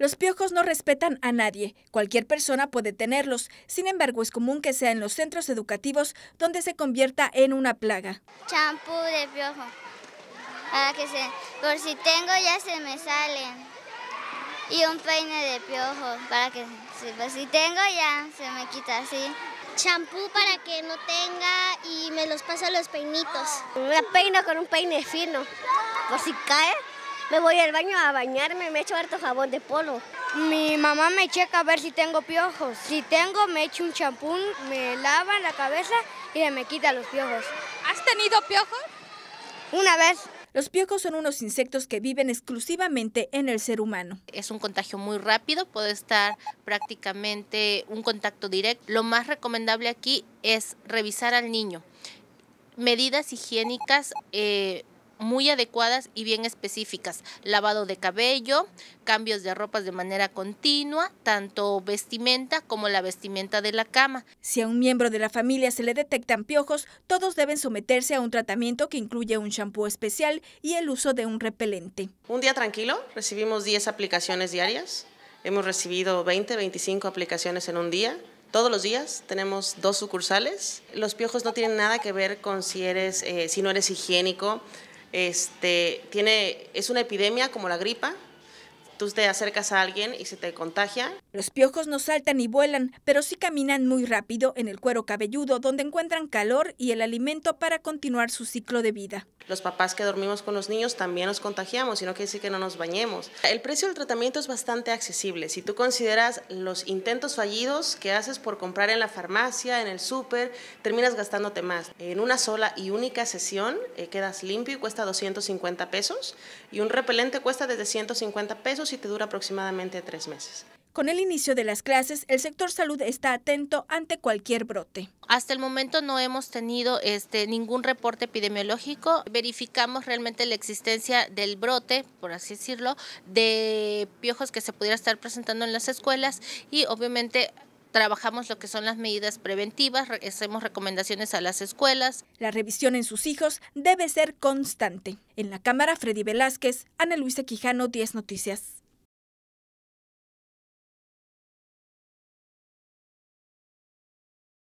Los piojos no respetan a nadie. Cualquier persona puede tenerlos. Sin embargo, es común que sea en los centros educativos donde se convierta en una plaga. Champú de piojo. Para que se, por si tengo ya se me salen. Y un peine de piojo para que si tengo ya se me quita así champú para que no tenga y me los paso los peinitos. Me peino con un peine fino, por si cae, me voy al baño a bañarme, me echo harto jabón de polo. Mi mamá me checa a ver si tengo piojos. Si tengo, me echo un champú, me lava la cabeza y me quita los piojos. ¿Has tenido piojos? Una vez. Los piojos son unos insectos que viven exclusivamente en el ser humano. Es un contagio muy rápido, puede estar prácticamente un contacto directo. Lo más recomendable aquí es revisar al niño. Medidas higiénicas, eh, muy adecuadas y bien específicas. Lavado de cabello, cambios de ropas de manera continua, tanto vestimenta como la vestimenta de la cama. Si a un miembro de la familia se le detectan piojos, todos deben someterse a un tratamiento que incluye un shampoo especial y el uso de un repelente. Un día tranquilo, recibimos 10 aplicaciones diarias. Hemos recibido 20, 25 aplicaciones en un día. Todos los días tenemos dos sucursales. Los piojos no tienen nada que ver con si, eres, eh, si no eres higiénico, este, tiene, es una epidemia como la gripa, tú te acercas a alguien y se te contagia. Los piojos no saltan y vuelan, pero sí caminan muy rápido en el cuero cabelludo, donde encuentran calor y el alimento para continuar su ciclo de vida los papás que dormimos con los niños también nos contagiamos sino que quiere que no nos bañemos. El precio del tratamiento es bastante accesible. Si tú consideras los intentos fallidos que haces por comprar en la farmacia, en el súper, terminas gastándote más. En una sola y única sesión eh, quedas limpio y cuesta 250 pesos y un repelente cuesta desde 150 pesos y te dura aproximadamente tres meses. Con el inicio de las clases, el sector salud está atento ante cualquier brote. Hasta el momento no hemos tenido este, ningún reporte epidemiológico. Verificamos realmente la existencia del brote, por así decirlo, de piojos que se pudiera estar presentando en las escuelas y obviamente trabajamos lo que son las medidas preventivas, hacemos recomendaciones a las escuelas. La revisión en sus hijos debe ser constante. En la cámara, Freddy Velázquez, Ana Luisa Quijano, 10 Noticias.